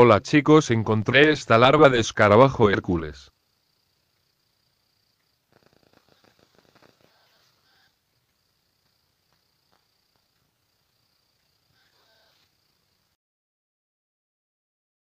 Hola chicos encontré esta larva de escarabajo Hércules.